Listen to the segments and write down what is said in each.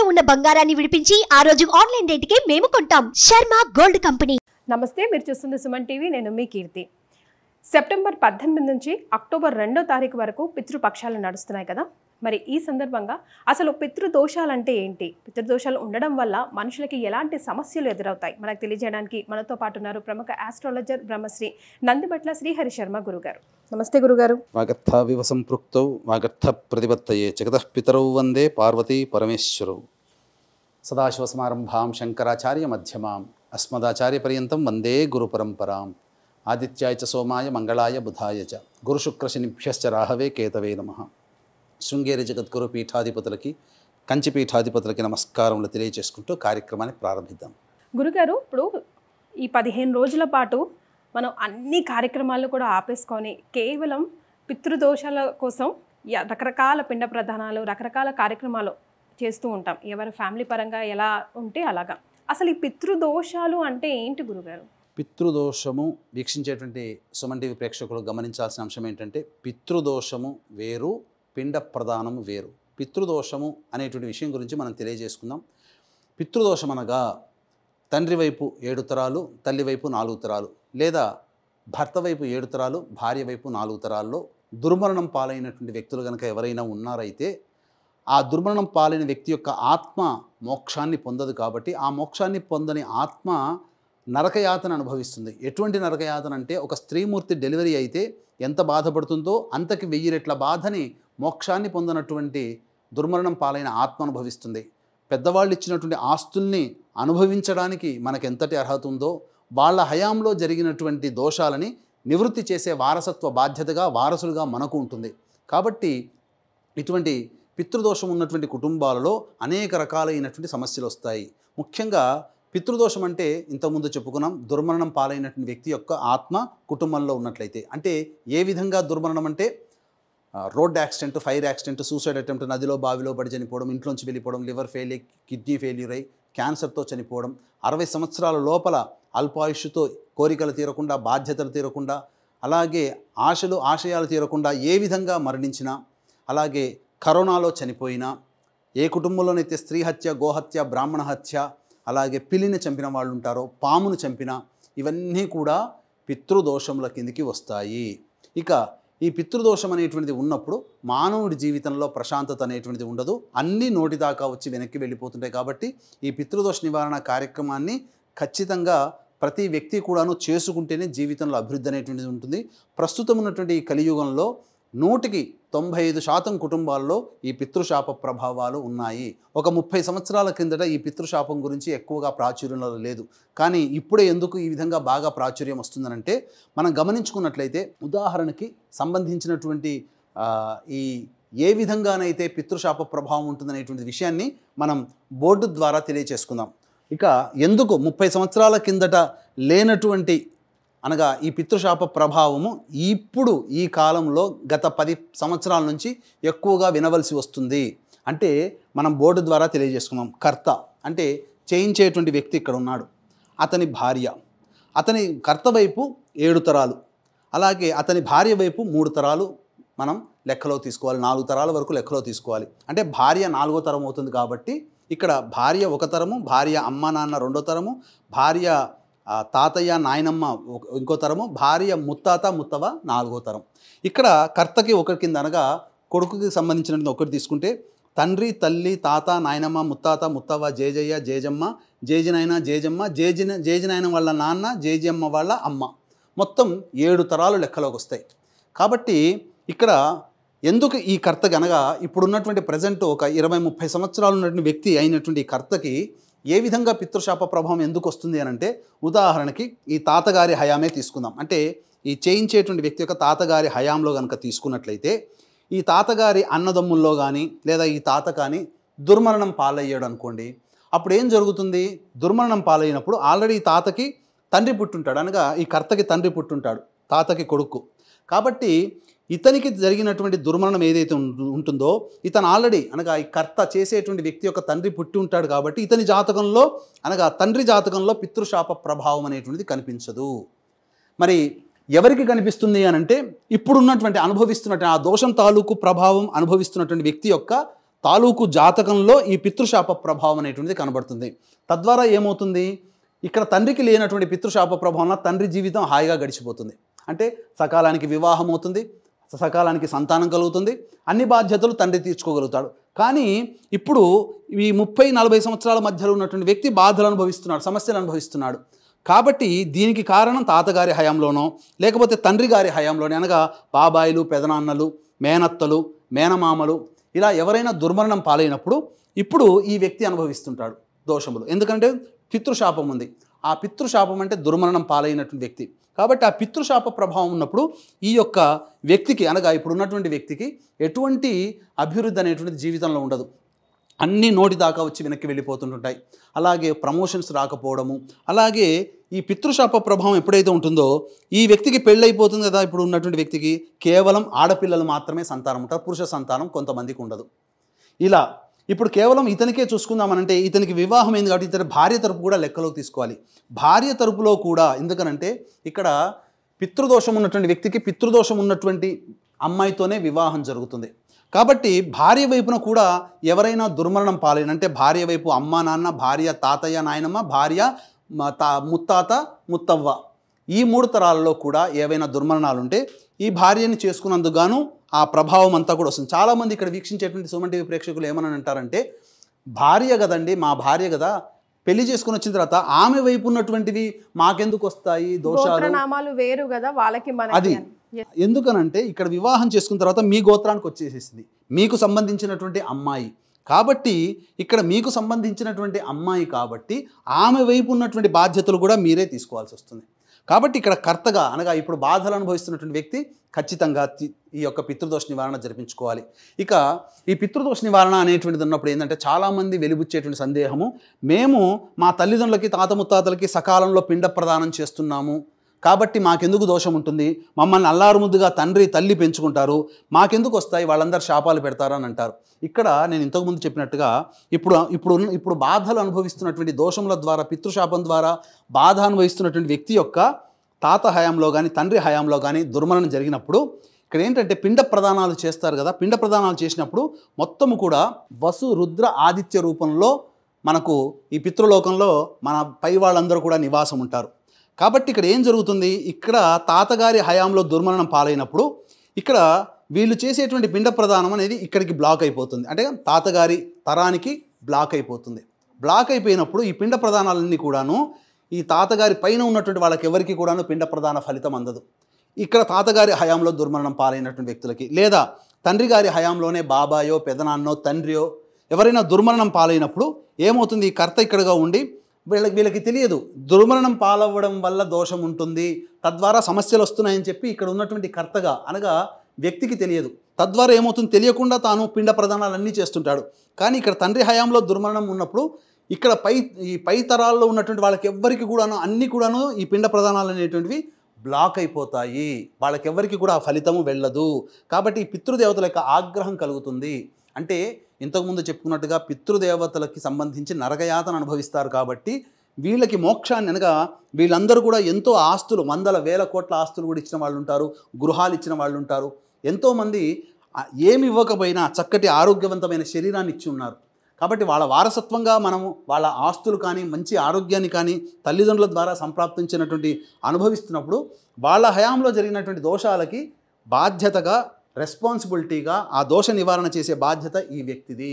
ఇంట్లో ఉన్న బంగారాన్ని విడిపించి ఆ రోజు ఆన్లైన్ రేటుకే మేము కొంటాం శర్మ గోల్డ్ కంపెనీ నమస్తే మీరు చూస్తుంది సుమన్ టీవీ నేను మీ కీర్తి సెప్టెంబర్ పద్దెనిమిది నుంచి అక్టోబర్ రెండో తారీఖు వరకు పితృపక్షాలు నడుస్తున్నాయి కదా మరి ఈ సందర్భంగా అసలు పితృదోషాలంటే ఏంటి పితృదోషాలు ఉండడం వల్ల మనుషులకి ఎలాంటి సమస్యలు ఎదురవుతాయి మనకు తెలియజేయడానికి మనతో పాటు ఉన్నారు ప్రముఖ ఆస్ట్రాలజర్ బ్రహ్మశ్రీ నందిబట్ల శ్రీహరి శర్మ గురుగారు నమస్తే గురుగారు వాగర్థ వివ సంపృక్తౌ వాగర్థ ప్రతిపత్తయే జగతపితరౌ వందే పార్వతీ పరమేశ్వరౌ సదాశివసమారంభాం శంకరాచార్య మధ్యమాం అస్మదాచార్యపర్యంతం వందే గురుపరంపరాం ఆదిత్యాయ చ సోమాయ మంగళాయ బుధాయ చ గురుశుక్రశనిభ్యశ్చ రాహవే కేతవే నమ శృంగేరి జగద్గురు పీఠాధిపతులకి కంచి పీఠాధిపతులకి నమస్కారములు తెలియజేసుకుంటూ కార్యక్రమాన్ని ప్రారంభిద్దాం గురుగారు ఇప్పుడు ఈ పదిహేను రోజుల పాటు మనం అన్ని కార్యక్రమాలు కూడా ఆపేసుకొని కేవలం పితృదోషాల కోసం రకరకాల పిండ ప్రధానాలు రకరకాల కార్యక్రమాలు చేస్తూ ఉంటాం ఎవరి ఫ్యామిలీ పరంగా ఎలా ఉంటే అలాగా అసలు ఈ పితృదోషాలు అంటే ఏంటి గురుగారు పితృదోషము వీక్షించేటువంటి సుమన్ టీవీ ప్రేక్షకులు గమనించాల్సిన అంశం ఏంటంటే పితృదోషము వేరు పిండ ప్రధానము వేరు పితృదోషము అనేటువంటి విషయం గురించి మనం తెలియజేసుకుందాం పితృదోషం అనగా తండ్రి వైపు ఏడు తరాలు తల్లి వైపు నాలుగు తరాలు లేదా భర్త వైపు ఏడు తరాలు భార్య వైపు నాలుగు తరాల్లో దుర్మరణం పాలైనటువంటి వ్యక్తులు కనుక ఎవరైనా ఉన్నారైతే ఆ దుర్మరణం పాలైన వ్యక్తి యొక్క ఆత్మ మోక్షాన్ని పొందదు కాబట్టి ఆ మోక్షాన్ని పొందని ఆత్మ నరకయాతన అనుభవిస్తుంది ఎటువంటి నరకయాతన అంటే ఒక స్త్రీమూర్తి డెలివరీ అయితే ఎంత బాధపడుతుందో అంతకి వెయ్యి రెట్ల బాధని మోక్షాన్ని పొందనటువంటి దుర్మరణం పాలైన ఆత్మ అనుభవిస్తుంది పెద్దవాళ్ళు ఇచ్చినటువంటి ఆస్తుల్ని అనుభవించడానికి మనకెంతటి అర్హత ఉందో వాళ్ళ హయాంలో జరిగినటువంటి దోషాలని నివృత్తి చేసే వారసత్వ బాధ్యతగా వారసులుగా మనకు ఉంటుంది కాబట్టి ఇటువంటి పితృదోషం ఉన్నటువంటి కుటుంబాలలో అనేక రకాలైనటువంటి సమస్యలు వస్తాయి ముఖ్యంగా పితృదోషం అంటే ఇంతకుముందు చెప్పుకున్నాం దుర్మరణం పాలైనటువంటి వ్యక్తి యొక్క ఆత్మ కుటుంబంలో ఉన్నట్లయితే అంటే ఏ విధంగా దుర్మరణం అంటే road accident fire accident suicide attempt నదిలో బావిలో పడి చనిపోవడం ఇంట్లోంచి వెళ్ళిపోవడం లివర్ ఫెయిల్యూర్ కిడ్నీ ఫెయిల్యూర్ అయ్యి క్యాన్సర్తో చనిపోవడం అరవై సంవత్సరాల లోపల అల్పాయుషుతో కోరికలు తీరకుండా బాధ్యతలు తీరకుండా అలాగే ఆశలు ఆశయాలు తీరకుండా ఏ విధంగా మరణించినా అలాగే కరోనాలో చనిపోయినా ఏ కుటుంబంలోనైతే స్త్రీ హత్య గోహత్య బ్రాహ్మణ హత్య అలాగే పిల్లిని చంపిన వాళ్ళు ఉంటారో పామును చంపిన ఇవన్నీ కూడా పితృదోషముల కిందికి వస్తాయి ఇక ఈ పితృదోషం అనేటువంటిది ఉన్నప్పుడు మానవుడి జీవితంలో ప్రశాంతత అనేటువంటిది ఉండదు అన్నీ నోటిదాకా వచ్చి వెనక్కి వెళ్ళిపోతుంటాయి కాబట్టి ఈ పితృదోష నివారణ కార్యక్రమాన్ని ఖచ్చితంగా ప్రతి వ్యక్తి కూడాను చేసుకుంటేనే జీవితంలో అభివృద్ధి అనేటువంటిది ఉంటుంది ప్రస్తుతం ఉన్నటువంటి ఈ కలియుగంలో నూటికి తొంభై ఐదు శాతం కుటుంబాల్లో ఈ పితృశాప ప్రభావాలు ఉన్నాయి ఒక ముప్పై సంవత్సరాల కిందట ఈ పితృశాపం గురించి ఎక్కువగా ప్రాచుర్యంలో లేదు కానీ ఇప్పుడే ఎందుకు ఈ విధంగా బాగా ప్రాచుర్యం వస్తుందనంటే మనం గమనించుకున్నట్లయితే ఉదాహరణకి సంబంధించినటువంటి ఈ ఏ విధంగానైతే పితృశాప ప్రభావం ఉంటుందనేటువంటి విషయాన్ని మనం బోర్డు ద్వారా తెలియచేసుకుందాం ఇక ఎందుకు ముప్పై సంవత్సరాల కిందట లేనటువంటి అనగా ఈ పితృశాప ప్రభావము ఇప్పుడు ఈ కాలంలో గత పది సంవత్సరాల నుంచి ఎక్కువగా వినవలసి వస్తుంది అంటే మనం బోర్డు ద్వారా తెలియజేసుకున్నాం కర్త అంటే చేయించేటువంటి వ్యక్తి ఇక్కడ ఉన్నాడు అతని భార్య అతని కర్త వైపు ఏడు తరాలు అలాగే అతని భార్య వైపు మూడు తరాలు మనం లెక్కలో తీసుకోవాలి నాలుగు తరాల వరకు లెక్కలో తీసుకోవాలి అంటే భార్య నాలుగో తరం అవుతుంది కాబట్టి ఇక్కడ భార్య ఒక తరము భార్య అమ్మ నాన్న రెండో తరము భార్య తాతయ్య నాయనమ్మ ఇంకో తరము భార్య ముత్తాత ముత్తవ నాలుగో తరం ఇక్కడ కర్తకి ఒకరి కింద అనగా కొడుకుకి సంబంధించిన ఒకటి తీసుకుంటే తండ్రి తల్లి తాత నాయనమ్మ ముత్తాత ముత్తవ జేజయ్య జేజమ్మ జేజినాయన జేజమ్మ జేజిన జేజినాయన వాళ్ళ నాన్న జేజమ్మ వాళ్ళ అమ్మ మొత్తం ఏడు తరాలు లెక్కలోకి వస్తాయి కాబట్టి ఇక్కడ ఎందుకు ఈ కర్తకి అనగా ఇప్పుడున్నటువంటి ప్రజెంట్ ఒక ఇరవై ముప్పై సంవత్సరాలు ఉన్నటువంటి వ్యక్తి అయినటువంటి ఈ కర్తకి ఏ విధంగా పితృశాప ప్రభావం ఎందుకు వస్తుంది అని అంటే ఉదాహరణకి ఈ తాతగారి హయామే తీసుకుందాం అంటే ఈ చేయించేటువంటి వ్యక్తి యొక్క తాతగారి హయాంలో కనుక తీసుకున్నట్లయితే ఈ తాతగారి అన్నదమ్ముల్లో కానీ లేదా ఈ తాత కానీ దుర్మరణం పాలయ్యాడు అనుకోండి అప్పుడు ఏం జరుగుతుంది దుర్మరణం పాలైనప్పుడు ఆల్రెడీ తాతకి తండ్రి పుట్టుంటాడు అనగా ఈ కర్తకి తండ్రి పుట్టుంటాడు తాతకి కొడుకు కాబట్టి ఇతనికి జరిగినటువంటి దుర్మరణం ఏదైతే ఉంటుందో ఇతను ఆల్రెడీ అనగా ఈ కర్త చేసేటువంటి వ్యక్తి యొక్క తండ్రి పుట్టి ఉంటాడు కాబట్టి ఇతని జాతకంలో అనగా తండ్రి జాతకంలో పితృశాప ప్రభావం అనేటువంటిది కనిపించదు మరి ఎవరికి కనిపిస్తుంది అని అంటే ఇప్పుడున్నటువంటి అనుభవిస్తున్నటువంటి ఆ దోషం తాలూకు ప్రభావం అనుభవిస్తున్నటువంటి వ్యక్తి యొక్క తాలూకు జాతకంలో ఈ పితృశాప ప్రభావం అనేటువంటిది కనబడుతుంది తద్వారా ఏమవుతుంది ఇక్కడ తండ్రికి లేనటువంటి పితృశాప ప్రభావం తండ్రి జీవితం హాయిగా గడిచిపోతుంది అంటే సకాలానికి వివాహం అవుతుంది సకాలానికి సంతానం కలుగుతుంది అన్ని బాధ్యతలు తండ్రి తీర్చుకోగలుగుతాడు కానీ ఇప్పుడు ఈ ముప్పై నలభై సంవత్సరాల మధ్యలో ఉన్నటువంటి వ్యక్తి బాధలు అనుభవిస్తున్నాడు సమస్యలు అనుభవిస్తున్నాడు కాబట్టి దీనికి కారణం తాతగారి హయాంలోనో లేకపోతే తండ్రి గారి హయాంలోనో అనగా బాబాయిలు పెదనాన్నలు మేనత్తలు మేనమామలు ఇలా ఎవరైనా దుర్మరణం పాలైనప్పుడు ఇప్పుడు ఈ వ్యక్తి అనుభవిస్తుంటాడు దోషములు ఎందుకంటే పితృశాపం ఉంది ఆ పితృశాపం అంటే దుర్మరణం పాలైనటువంటి వ్యక్తి కాబట్టి ఆ పితృశాప ప్రభావం ఉన్నప్పుడు ఈ యొక్క వ్యక్తికి అనగా ఇప్పుడు ఉన్నటువంటి వ్యక్తికి ఎటువంటి అభివృద్ధి అనేటువంటిది జీవితంలో ఉండదు అన్నీ నోటి దాకా వచ్చి వెనక్కి వెళ్ళిపోతుంటుంటాయి అలాగే ప్రమోషన్స్ రాకపోవడము అలాగే ఈ పితృశాప ప్రభావం ఎప్పుడైతే ఉంటుందో ఈ వ్యక్తికి పెళ్ళైపోతుంది కదా ఇప్పుడు ఉన్నటువంటి వ్యక్తికి కేవలం ఆడపిల్లలు మాత్రమే సంతానం ఉంటారు పురుష సంతానం కొంతమందికి ఉండదు ఇలా ఇప్పుడు కేవలం ఇతనికే చూసుకుందామనంటే ఇతనికి వివాహం ఏంది కాబట్టి ఇతని భార్య తరపు కూడా లెక్కలోకి తీసుకోవాలి భార్య తరపులో కూడా ఎందుకనంటే ఇక్కడ పితృదోషం ఉన్నటువంటి వ్యక్తికి పితృదోషం ఉన్నటువంటి అమ్మాయితోనే వివాహం జరుగుతుంది కాబట్టి భార్య వైపున కూడా ఎవరైనా దుర్మరణం పాలైన అంటే భార్య వైపు అమ్మ నాన్న భార్య తాతయ్య నాయనమ్మ భార్య తా ముత్తాత ముత్తవ్వ ఈ మూడు తరాలలో కూడా ఏవైనా దుర్మరణాలుంటే ఈ భార్యని చేసుకున్నందుకు గాను ఆ ప్రభావం అంతా కూడా వస్తుంది చాలామంది ఇక్కడ వీక్షించేటువంటి సుమన్ టీవీ ప్రేక్షకులు ఏమని అంటారంటే భార్య కదండి మా భార్య కదా పెళ్లి చేసుకుని వచ్చిన తర్వాత ఆమె వైపు ఉన్నటువంటివి మాకెందుకు వస్తాయి దోషాలు వేరు కదా వాళ్ళకి అది ఎందుకనంటే ఇక్కడ వివాహం చేసుకున్న తర్వాత మీ గోత్రానికి వచ్చేసేసింది మీకు సంబంధించినటువంటి అమ్మాయి కాబట్టి ఇక్కడ మీకు సంబంధించినటువంటి అమ్మాయి కాబట్టి ఆమె వైపు ఉన్నటువంటి బాధ్యతలు కూడా మీరే తీసుకోవాల్సి వస్తుంది కాబట్టి ఇక్కడ కర్తగా అనగా ఇప్పుడు బాధలు అనుభవిస్తున్నటువంటి వ్యక్తి ఖచ్చితంగా ఈ యొక్క పితృదోష నివారణ జరిపించుకోవాలి ఇక ఈ పితృదోష నివారణ అనేటువంటిది ఉన్నప్పుడు ఏంటంటే చాలామంది వెలిబుచ్చేటువంటి సందేహము మేము మా తల్లిదండ్రులకి తాత ముత్తాతలకి సకాలంలో పిండ ప్రదానం చేస్తున్నాము కాబట్టి మాకెందుకు దోషం ఉంటుంది మమ్మల్ని ముందుగా తండ్రి తల్లి పెంచుకుంటారు మాకెందుకు వస్తాయి వాళ్ళందరూ శాపాలు పెడతారని అంటారు ఇక్కడ నేను ఇంతకుముందు చెప్పినట్టుగా ఇప్పుడు ఇప్పుడు ఇప్పుడు బాధలు అనుభవిస్తున్నటువంటి దోషముల ద్వారా పితృశాపం ద్వారా బాధ అనుభవిస్తున్నటువంటి వ్యక్తి యొక్క తాత హయాంలో కానీ తండ్రి హయాంలో కానీ దుర్మరణం జరిగినప్పుడు ఇక్కడ ఏంటంటే పిండ ప్రదానాలు చేస్తారు కదా పిండ ప్రదానాలు చేసినప్పుడు మొత్తము కూడా వసు రుద్ర ఆదిత్య రూపంలో మనకు ఈ పితృలోకంలో మన పై వాళ్ళందరూ కూడా నివాసం ఉంటారు కాబట్టి ఇక్కడ ఏం జరుగుతుంది ఇక్కడ తాతగారి హయాంలో దుర్మరణం పాలైనప్పుడు ఇక్కడ వీళ్ళు చేసేటువంటి పిండ ప్రధానం అనేది ఇక్కడికి బ్లాక్ అయిపోతుంది అంటే తాతగారి తరానికి బ్లాక్ అయిపోతుంది బ్లాక్ అయిపోయినప్పుడు ఈ పిండ ప్రధానాలన్నీ కూడాను ఈ తాతగారి పైన ఉన్నటువంటి వాళ్ళకి ఎవరికి కూడాను పిండ ప్రధాన ఫలితం అందదు ఇక్కడ తాతగారి హయాంలో దుర్మరణం పాలైనటువంటి వ్యక్తులకి లేదా తండ్రి గారి హయాంలోనే బాబాయో పెదనాన్నో తండ్రియో ఎవరైనా దుర్మరణం పాలైనప్పుడు ఏమవుతుంది ఈ కర్త ఇక్కడగా ఉండి వీళ్ళకి వీళ్ళకి తెలియదు దుర్మరణం పాలవ్వడం వల్ల దోషం ఉంటుంది తద్వారా సమస్యలు వస్తున్నాయని చెప్పి ఇక్కడ ఉన్నటువంటి కర్తగా అనగా వ్యక్తికి తెలియదు తద్వారా ఏమవుతుంది తెలియకుండా తాను పిండ ప్రదానాలన్నీ చేస్తుంటాడు కానీ ఇక్కడ తండ్రి హయాంలో దుర్మరణం ఉన్నప్పుడు ఇక్కడ పై ఈ పై తరాల్లో ఉన్నటువంటి వాళ్ళకి ఎవ్వరికి కూడాను అన్ని కూడాను ఈ పిండ ప్రధానాలు అనేటువంటివి బ్లాక్ అయిపోతాయి వాళ్ళకెవ్వరికి కూడా ఆ ఫలితము వెళ్ళదు కాబట్టి ఈ పితృదేవతల యొక్క ఆగ్రహం కలుగుతుంది అంటే ఇంతకుముందు చెప్పుకున్నట్టుగా పితృదేవతలకి సంబంధించి నరకయాతను అనుభవిస్తారు కాబట్టి వీళ్ళకి మోక్షాన్ని అనగా వీళ్ళందరూ కూడా ఎంతో ఆస్తులు వందల వేల కోట్ల ఆస్తులు కూడా ఇచ్చిన వాళ్ళు ఉంటారు గృహాలు ఇచ్చిన వాళ్ళు ఉంటారు ఎంతోమంది ఏమి ఇవ్వకపోయినా చక్కటి ఆరోగ్యవంతమైన శరీరాన్ని ఇచ్చి ఉన్నారు కాబట్టి వాళ్ళ వారసత్వంగా మనము వాళ్ళ ఆస్తులు కానీ మంచి ఆరోగ్యాన్ని కానీ తల్లిదండ్రుల ద్వారా సంప్రాప్తించినటువంటి అనుభవిస్తున్నప్పుడు వాళ్ళ హయాంలో జరిగినటువంటి దోషాలకి బాధ్యతగా రెస్పాన్సిబిలిటీగా ఆ దోష నివారణ చేసే బాధ్యత ఈ వ్యక్తిది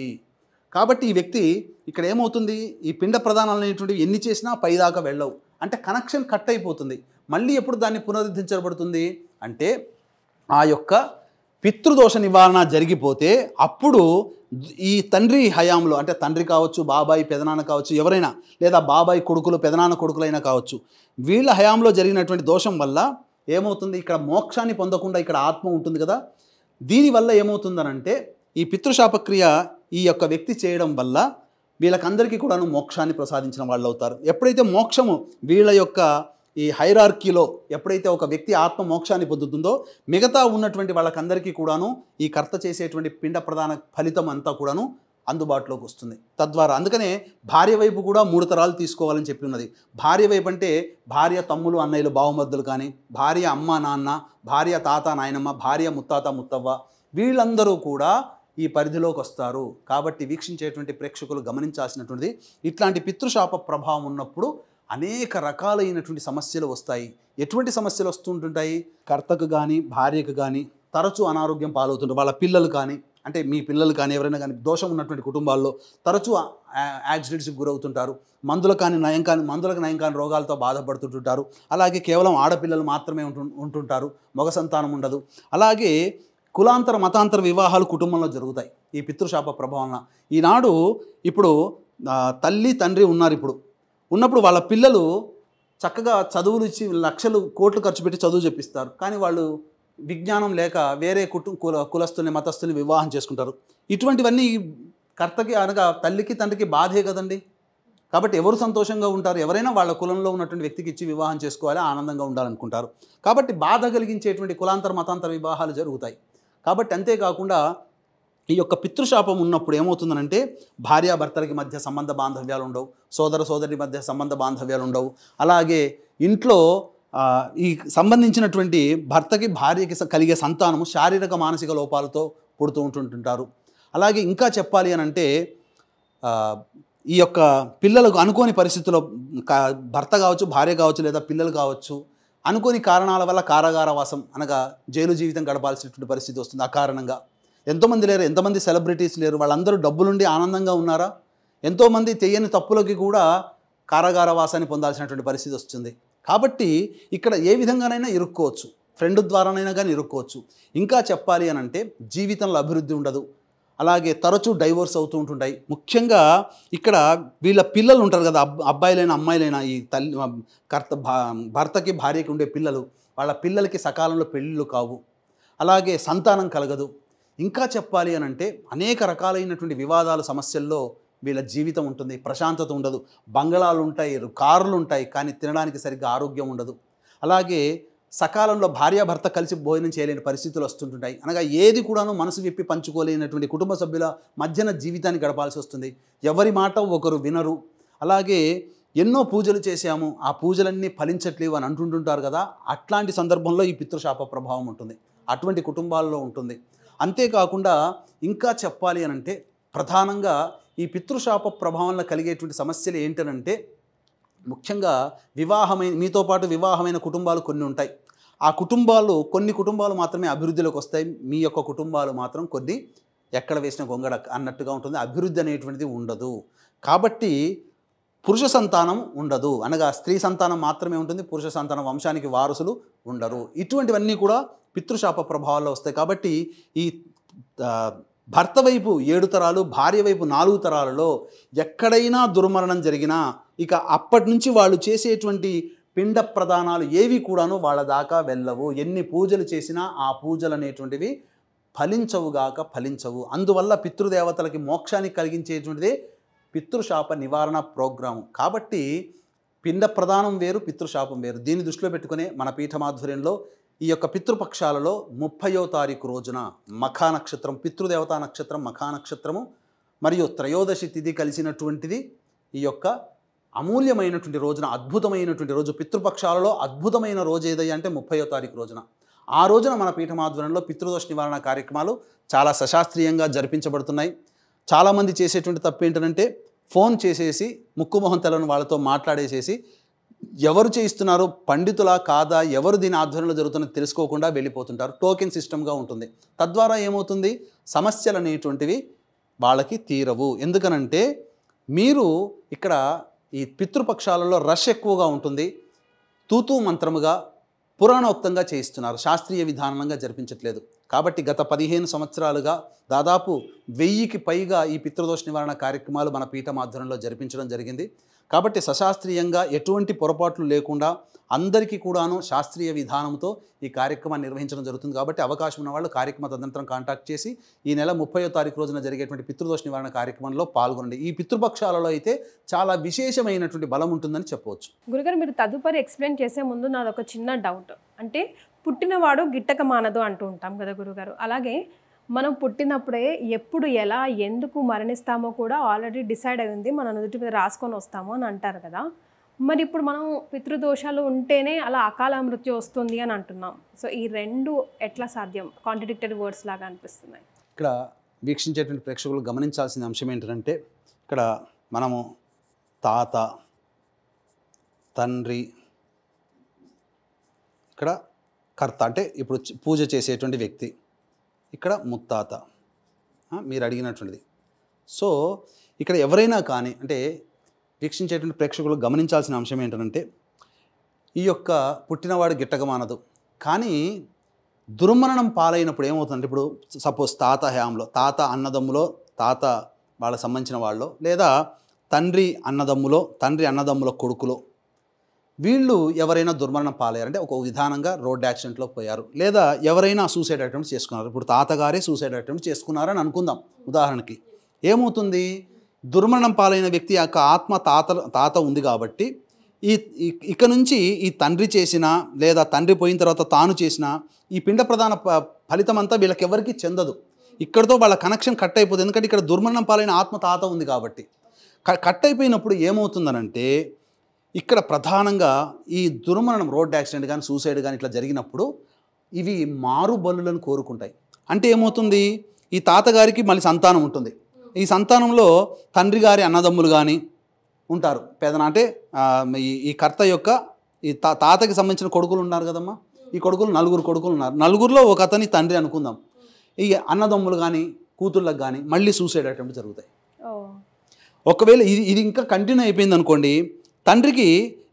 కాబట్టి ఈ వ్యక్తి ఇక్కడ ఏమవుతుంది ఈ పిండ ప్రధానాలు అనేటువంటివి ఎన్ని చేసినా పైదాకా వెళ్ళవు అంటే కనెక్షన్ కట్ అయిపోతుంది మళ్ళీ ఎప్పుడు దాన్ని పునరుద్ధరించబడుతుంది అంటే ఆ యొక్క పితృదోష నివారణ జరిగిపోతే అప్పుడు ఈ తండ్రి హయాంలో అంటే తండ్రి కావచ్చు బాబాయి పెదనాన్న కావచ్చు ఎవరైనా లేదా బాబాయి కొడుకులు పెదనాన్న కొడుకులైనా కావచ్చు వీళ్ళ హయాంలో జరిగినటువంటి దోషం వల్ల ఏమవుతుంది ఇక్కడ మోక్షాన్ని పొందకుండా ఇక్కడ ఆత్మ ఉంటుంది కదా దీనివల్ల ఏమవుతుందనంటే ఈ పితృశాపక్రియ ఈ యొక్క వ్యక్తి చేయడం వల్ల వీళ్ళకందరికీ కూడాను మోక్షాన్ని ప్రసాదించిన వాళ్ళు అవుతారు ఎప్పుడైతే మోక్షము వీళ్ళ యొక్క ఈ హైరార్కీలో ఎప్పుడైతే ఒక వ్యక్తి ఆత్మ మోక్షాన్ని పొందుతుందో మిగతా ఉన్నటువంటి వాళ్ళకందరికీ కూడాను ఈ కర్త చేసేటువంటి పిండ ప్రధాన ఫలితం అంతా కూడాను అందుబాటులోకి వస్తుంది తద్వారా అందుకనే భార్య వైపు కూడా మూడు తరాలు తీసుకోవాలని చెప్పి ఉన్నది భార్య వైపు అంటే భార్య తమ్ములు అన్నయ్యలు బావమద్దులు కానీ భార్య అమ్మ నాన్న భార్య తాత నాయనమ్మ భార్య ముత్తాత ముత్తవ్వ వీళ్ళందరూ కూడా ఈ పరిధిలోకి వస్తారు కాబట్టి వీక్షించేటువంటి ప్రేక్షకులు గమనించాల్సినటువంటిది ఇట్లాంటి పితృశాప ప్రభావం ఉన్నప్పుడు అనేక రకాలైనటువంటి సమస్యలు వస్తాయి ఎటువంటి సమస్యలు వస్తుంటుంటాయి కర్తకు కానీ భార్యకు కానీ తరచూ అనారోగ్యం పాలవుతుంటారు వాళ్ళ పిల్లలు కానీ అంటే మీ పిల్లలు కానీ ఎవరైనా కానీ దోషం ఉన్నటువంటి కుటుంబాల్లో తరచూ యాక్సిడెంట్స్కి గురవుతుంటారు మందులు కానీ నయం కాని మందులకు నయం కాని రోగాలతో బాధపడుతుంటుంటారు అలాగే కేవలం ఆడపిల్లలు మాత్రమే ఉంటు ఉంటుంటారు మగ సంతానం ఉండదు అలాగే కులాంతర మతాంతర వివాహాలు కుటుంబంలో జరుగుతాయి ఈ పితృశాప ప్రభావం ఈనాడు ఇప్పుడు తల్లి తండ్రి ఉన్నారు ఇప్పుడు ఉన్నప్పుడు వాళ్ళ పిల్లలు చక్కగా చదువులు ఇచ్చి లక్షలు కోట్లు ఖర్చు పెట్టి చదువు చెప్పిస్తారు కానీ వాళ్ళు విజ్ఞానం లేక వేరే కుటు కుల కులస్తుల్ని మతస్థుల్ని వివాహం చేసుకుంటారు ఇటువంటివన్నీ కర్తకి అనగా తల్లికి తండ్రికి బాధే కదండి కాబట్టి ఎవరు సంతోషంగా ఉంటారు ఎవరైనా వాళ్ళ కులంలో ఉన్నటువంటి వ్యక్తికి ఇచ్చి వివాహం చేసుకోవాలి ఆనందంగా ఉండాలనుకుంటారు కాబట్టి బాధ కలిగించేటువంటి కులాంతర మతాంతర వివాహాలు జరుగుతాయి కాబట్టి అంతేకాకుండా ఈ యొక్క పితృశాపం ఉన్నప్పుడు ఏమవుతుందనంటే భార్యాభర్తలకి మధ్య సంబంధ బాంధవ్యాలు ఉండవు సోదర సోదరి మధ్య సంబంధ బాంధవ్యాలు ఉండవు అలాగే ఇంట్లో ఈ సంబంధించినటువంటి భర్తకి భార్యకి కలిగే సంతానము శారీరక మానసిక లోపాలతో పుడుతూ ఉంటుంటుంటారు అలాగే ఇంకా చెప్పాలి అని అంటే ఈ యొక్క పిల్లలకు అనుకోని పరిస్థితుల్లో భర్త కావచ్చు భార్య కావచ్చు లేదా పిల్లలు కావచ్చు అనుకోని కారణాల వల్ల కారాగారవాసం అనగా జైలు జీవితం గడపాల్సినటువంటి పరిస్థితి వస్తుంది ఆ కారణంగా ఎంతోమంది లేరు ఎంతమంది సెలబ్రిటీస్ లేరు వాళ్ళందరూ డబ్బులుండి ఆనందంగా ఉన్నారా ఎంతోమంది తెలియని తప్పులకి కూడా వాసాన్ని పొందాల్సినటువంటి పరిస్థితి వస్తుంది కాబట్టి ఇక్కడ ఏ విధంగానైనా ఇరుక్కోవచ్చు ఫ్రెండ్ ద్వారానైనా కానీ ఇరుక్కోవచ్చు ఇంకా చెప్పాలి అని అంటే జీవితంలో అభివృద్ధి ఉండదు అలాగే తరచూ డైవోర్స్ అవుతూ ఉంటుంటాయి ముఖ్యంగా ఇక్కడ వీళ్ళ పిల్లలు ఉంటారు కదా అబ్బాయిలైనా అమ్మాయిలైనా ఈ తల్లి కర్త భర్తకి భార్యకి ఉండే పిల్లలు వాళ్ళ పిల్లలకి సకాలంలో పెళ్ళిళ్ళు కావు అలాగే సంతానం కలగదు ఇంకా చెప్పాలి అని అంటే అనేక రకాలైనటువంటి వివాదాలు సమస్యల్లో వీళ్ళ జీవితం ఉంటుంది ప్రశాంతత ఉండదు బంగళాలు ఉంటాయి కారులు ఉంటాయి కానీ తినడానికి సరిగ్గా ఆరోగ్యం ఉండదు అలాగే సకాలంలో భార్యాభర్త కలిసి భోజనం చేయలేని పరిస్థితులు వస్తుంటుంటాయి అనగా ఏది కూడాను మనసు విప్పి పంచుకోలేనటువంటి కుటుంబ సభ్యుల మధ్యన జీవితాన్ని గడపాల్సి వస్తుంది ఎవరి మాట ఒకరు వినరు అలాగే ఎన్నో పూజలు చేశాము ఆ పూజలన్నీ ఫలించట్లేవు అని అంటుంటుంటారు కదా అట్లాంటి సందర్భంలో ఈ పితృశాప ప్రభావం ఉంటుంది అటువంటి కుటుంబాల్లో ఉంటుంది అంతేకాకుండా ఇంకా చెప్పాలి అనంటే ప్రధానంగా ఈ పితృశాప ప్రభావం కలిగేటువంటి సమస్యలు ఏంటనంటే ముఖ్యంగా వివాహమైన మీతో పాటు వివాహమైన కుటుంబాలు కొన్ని ఉంటాయి ఆ కుటుంబాలు కొన్ని కుటుంబాలు మాత్రమే అభివృద్ధిలోకి వస్తాయి మీ యొక్క కుటుంబాలు మాత్రం కొన్ని ఎక్కడ వేసిన గొంగడ అన్నట్టుగా ఉంటుంది అభివృద్ధి అనేటువంటిది ఉండదు కాబట్టి పురుష సంతానం ఉండదు అనగా స్త్రీ సంతానం మాత్రమే ఉంటుంది పురుష సంతానం వంశానికి వారసులు ఉండరు ఇటువంటివన్నీ కూడా పితృశాప ప్రభావాల్లో వస్తాయి కాబట్టి ఈ భర్త వైపు ఏడు తరాలు భార్య వైపు నాలుగు తరాలలో ఎక్కడైనా దుర్మరణం జరిగినా ఇక అప్పటి నుంచి వాళ్ళు చేసేటువంటి పిండ ప్రధానాలు ఏవి కూడాను వాళ్ళ దాకా వెళ్ళవు ఎన్ని పూజలు చేసినా ఆ పూజలు అనేటువంటివి ఫలించవుగాక ఫలించవు అందువల్ల పితృదేవతలకి మోక్షాన్ని కలిగించేటువంటిది పితృశాప నివారణ ప్రోగ్రాం కాబట్టి పిండ ప్రధానం వేరు పితృశాపం వేరు దీన్ని దృష్టిలో పెట్టుకునే మన పీఠమాధ్వర్యంలో ఈ యొక్క పితృపక్షాలలో ముప్పయో తారీఖు రోజున మఖా నక్షత్రం పితృదేవతా నక్షత్రం మఖా నక్షత్రము మరియు త్రయోదశి తిథి కలిసినటువంటిది ఈ యొక్క అమూల్యమైనటువంటి రోజున అద్భుతమైనటువంటి రోజు పితృపక్షాలలో అద్భుతమైన రోజు ఏదయ్యా అంటే ముప్పయో తారీఖు రోజున ఆ రోజున మన పీఠమాధ్వర్యంలో పితృదోష నివారణ కార్యక్రమాలు చాలా సశాస్త్రీయంగా జరిపించబడుతున్నాయి చాలామంది చేసేటువంటి తప్పు ఏంటంటే ఫోన్ చేసేసి ముక్కుమొహం తెలను వాళ్ళతో మాట్లాడేసేసి ఎవరు చేయిస్తున్నారు పండితులా కాదా ఎవరు దీని ఆధ్వర్యంలో జరుగుతుందో తెలుసుకోకుండా వెళ్ళిపోతుంటారు టోకెన్ సిస్టమ్గా ఉంటుంది తద్వారా ఏమవుతుంది సమస్యలు అనేటువంటివి వాళ్ళకి తీరవు ఎందుకనంటే మీరు ఇక్కడ ఈ పితృపక్షాలలో రష్ ఎక్కువగా ఉంటుంది తూతు మంత్రముగా పురాణోక్తంగా చేయిస్తున్నారు శాస్త్రీయ విధానంగా జరిపించట్లేదు కాబట్టి గత పదిహేను సంవత్సరాలుగా దాదాపు వెయ్యికి పైగా ఈ పితృదోష నివారణ కార్యక్రమాలు మన పీఠం ఆధ్వర్యంలో జరిపించడం జరిగింది కాబట్టి సశాస్త్రీయంగా ఎటువంటి పొరపాట్లు లేకుండా అందరికీ కూడాను శాస్త్రీయ విధానంతో ఈ కార్యక్రమాన్ని నిర్వహించడం జరుగుతుంది కాబట్టి అవకాశం ఉన్న వాళ్ళు కార్యక్రమ తదనంతరం కాంటాక్ట్ చేసి ఈ నెల ముప్పయో తారీఖు రోజున జరిగేటువంటి పితృదోష నివారణ కార్యక్రమంలో పాల్గొనండి ఈ పితృపక్షాలలో అయితే చాలా విశేషమైనటువంటి బలం ఉంటుందని చెప్పవచ్చు గురుగారు మీరు తదుపరి ఎక్స్ప్లెయిన్ చేసే ముందు నాది ఒక చిన్న డౌట్ అంటే పుట్టినవాడు గిట్టక మానదు అంటూ ఉంటాం కదా గురుగారు అలాగే మనం పుట్టినప్పుడే ఎప్పుడు ఎలా ఎందుకు మరణిస్తామో కూడా ఆల్రెడీ డిసైడ్ అయింది మన నుదుటి మీద రాసుకొని వస్తాము అని అంటారు కదా మరి ఇప్పుడు మనం పితృదోషాలు ఉంటేనే అలా అకాల మృత్యు వస్తుంది అని అంటున్నాం సో ఈ రెండు ఎట్లా సాధ్యం కాంట్రడిక్టెడ్ వర్డ్స్ లాగా అనిపిస్తున్నాయి ఇక్కడ వీక్షించేటువంటి ప్రేక్షకులు గమనించాల్సిన అంశం ఏంటంటే ఇక్కడ మనము తాత తండ్రి ఇక్కడ కర్త అంటే ఇప్పుడు పూజ చేసేటువంటి వ్యక్తి ఇక్కడ ముత్తాత మీరు అడిగినటువంటిది సో ఇక్కడ ఎవరైనా కానీ అంటే వీక్షించేటువంటి ప్రేక్షకులు గమనించాల్సిన అంశం ఏంటంటే ఈ యొక్క పుట్టినవాడు గిట్టగమానదు కానీ దుర్మరణం పాలైనప్పుడు ఏమవుతుందంటే ఇప్పుడు సపోజ్ తాత హయాంలో తాత అన్నదమ్ములో తాత వాళ్ళకి సంబంధించిన వాళ్ళు లేదా తండ్రి అన్నదమ్ములో తండ్రి అన్నదమ్ముల కొడుకులో వీళ్ళు ఎవరైనా దుర్మరణం పాలయ్యారంటే ఒక విధానంగా రోడ్ యాక్సిడెంట్లో పోయారు లేదా ఎవరైనా సూసైడ్ అటెంప్ట్స్ చేసుకున్నారు ఇప్పుడు తాతగారే సూసైడ్ అటెంప్ట్స్ చేసుకున్నారని అనుకుందాం ఉదాహరణకి ఏమవుతుంది దుర్మరణం పాలైన వ్యక్తి యొక్క ఆత్మ తాత తాత ఉంది కాబట్టి ఈ ఇక నుంచి ఈ తండ్రి చేసిన లేదా తండ్రి పోయిన తర్వాత తాను చేసిన ఈ పిండ ప్రధాన ఫలితం అంతా వీళ్ళకెవరికి చెందదు ఇక్కడతో వాళ్ళ కనెక్షన్ కట్ అయిపోతుంది ఎందుకంటే ఇక్కడ దుర్మరణం పాలైన ఆత్మ తాత ఉంది కాబట్టి కట్ అయిపోయినప్పుడు ఏమవుతుందనంటే ఇక్కడ ప్రధానంగా ఈ దుర్మరణం రోడ్ యాక్సిడెంట్ కానీ సూసైడ్ కానీ ఇట్లా జరిగినప్పుడు ఇవి మారు బలులను కోరుకుంటాయి అంటే ఏమవుతుంది ఈ తాతగారికి మళ్ళీ సంతానం ఉంటుంది ఈ సంతానంలో తండ్రి గారి అన్నదమ్ములు కానీ ఉంటారు పేదన అంటే ఈ కర్త యొక్క ఈ తా తాతకి సంబంధించిన కొడుకులు ఉన్నారు కదమ్మా ఈ కొడుకులు నలుగురు కొడుకులు ఉన్నారు నలుగురిలో ఒక అతని తండ్రి అనుకుందాం ఈ అన్నదమ్ములు కానీ కూతుళ్ళకి కానీ మళ్ళీ సూసైడ్ అటెంప్ట్ జరుగుతాయి ఒకవేళ ఇది ఇది ఇంకా కంటిన్యూ అయిపోయింది అనుకోండి తండ్రికి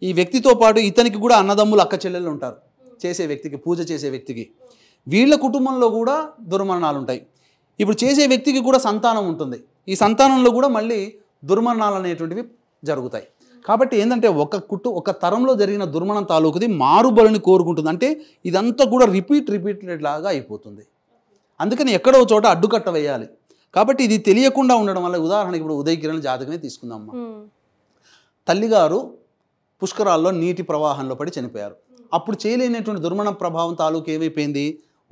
ఈ వ్యక్తితో పాటు ఇతనికి కూడా అన్నదమ్ములు అక్క చెల్లెలు ఉంటారు చేసే వ్యక్తికి పూజ చేసే వ్యక్తికి వీళ్ళ కుటుంబంలో కూడా దుర్మరణాలు ఉంటాయి ఇప్పుడు చేసే వ్యక్తికి కూడా సంతానం ఉంటుంది ఈ సంతానంలో కూడా మళ్ళీ దుర్మరణాలు అనేటువంటివి జరుగుతాయి కాబట్టి ఏంటంటే ఒక కుటు ఒక తరంలో జరిగిన దుర్మణం తాలూకుది మారుబలిని కోరుకుంటుంది అంటే ఇదంతా కూడా రిపీట్ రిపీటెడ్ లాగా అయిపోతుంది అందుకని ఎక్కడో చోట అడ్డుకట్ట వేయాలి కాబట్టి ఇది తెలియకుండా ఉండడం వల్ల ఉదాహరణకి ఇప్పుడు ఉదయ కిరణ్ జాతకమే తీసుకుందాం తల్లిగారు పుష్కరాల్లో నీటి ప్రవాహంలో పడి చనిపోయారు అప్పుడు చేయలేనటువంటి దుర్మణ ప్రభావం తాలూకు ఏమైపోయింది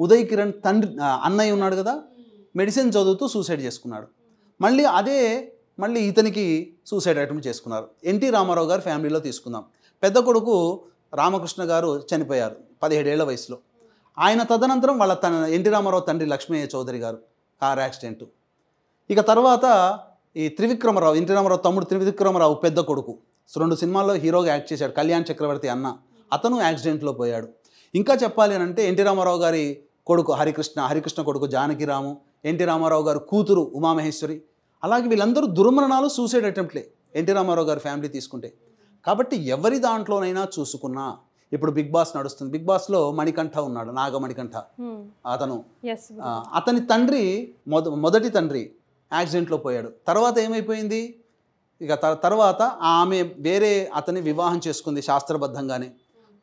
ఉదయ్ కిరణ్ తండ్రి అన్నయ్య ఉన్నాడు కదా మెడిసిన్ చదువుతూ సూసైడ్ చేసుకున్నాడు మళ్ళీ అదే మళ్ళీ ఇతనికి సూసైడ్ అటెంప్ట్ చేసుకున్నారు ఎన్టీ రామారావు గారు ఫ్యామిలీలో తీసుకుందాం పెద్ద కొడుకు రామకృష్ణ గారు చనిపోయారు పదిహేడేళ్ల వయసులో ఆయన తదనంతరం వాళ్ళ తన ఎన్టీ రామారావు తండ్రి లక్ష్మయ్య చౌదరి గారు కార్ యాక్సిడెంటు ఇక తర్వాత ఈ త్రివిక్రమరావు ఇంటి రామారావు తమ్ముడు త్రివిక్రమరావు పెద్ద కొడుకు రెండు సినిమాల్లో హీరోగా యాక్ట్ చేశాడు కళ్యాణ్ చక్రవర్తి అన్న అతను యాక్సిడెంట్లో పోయాడు ఇంకా చెప్పాలి అని అంటే ఎన్టీ రామారావు గారి కొడుకు హరికృష్ణ హరికృష్ణ కొడుకు జానకిరాము ఎన్టీ రామారావు గారు కూతురు ఉమామహేశ్వరి అలాగే వీళ్ళందరూ దుర్మరణాలు సూసైడ్ అటెంప్ట్లే ఎన్టీ రామారావు గారి ఫ్యామిలీ తీసుకుంటే కాబట్టి ఎవరి దాంట్లోనైనా చూసుకున్నా ఇప్పుడు బిగ్ బాస్ నడుస్తుంది బిగ్ బాస్లో మణికంఠ ఉన్నాడు నాగమణికంఠ అతను అతని తండ్రి మొదటి తండ్రి యాక్సిడెంట్లో పోయాడు తర్వాత ఏమైపోయింది ఇక తర్వాత ఆమె వేరే అతని వివాహం చేసుకుంది శాస్త్రబద్ధంగానే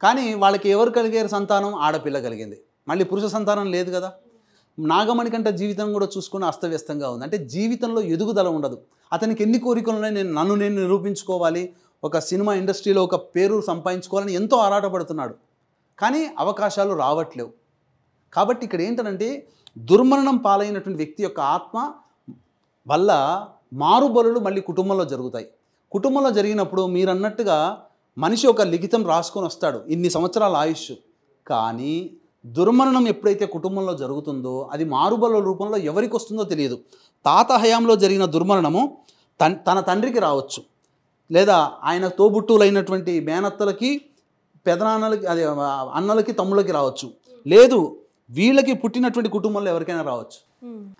కానీ వాళ్ళకి ఎవరు కలిగారు సంతానం ఆడపిల్ల కలిగింది మళ్ళీ పురుష సంతానం లేదు కదా నాగమణి కంటే జీవితం కూడా చూసుకుని అస్తవ్యస్తంగా ఉంది అంటే జీవితంలో ఎదుగుదల ఉండదు అతనికి ఎన్ని కోరికలు ఉన్నాయి నేను నన్ను నేను నిరూపించుకోవాలి ఒక సినిమా ఇండస్ట్రీలో ఒక పేరు సంపాదించుకోవాలని ఎంతో ఆరాటపడుతున్నాడు కానీ అవకాశాలు రావట్లేవు కాబట్టి ఇక్కడ ఏంటంటే దుర్మరణం పాలైనటువంటి వ్యక్తి యొక్క ఆత్మ వల్ల మారుబలులు మళ్ళీ కుటుంబంలో జరుగుతాయి కుటుంబంలో జరిగినప్పుడు మీరు అన్నట్టుగా మనిషి ఒక లిఖితం రాసుకొని వస్తాడు ఇన్ని సంవత్సరాల ఆయుష్ కానీ దుర్మరణం ఎప్పుడైతే కుటుంబంలో జరుగుతుందో అది మారుబల రూపంలో ఎవరికి వస్తుందో తెలియదు తాత హయాంలో జరిగిన దుర్మరణము తన్ తన తండ్రికి రావచ్చు లేదా ఆయన తోబుట్టువులైనటువంటి మేనత్తలకి పెదనాన్నలకి అదే అన్నలకి తమ్ముళ్ళకి రావచ్చు లేదు వీళ్ళకి పుట్టినటువంటి కుటుంబంలో ఎవరికైనా రావచ్చు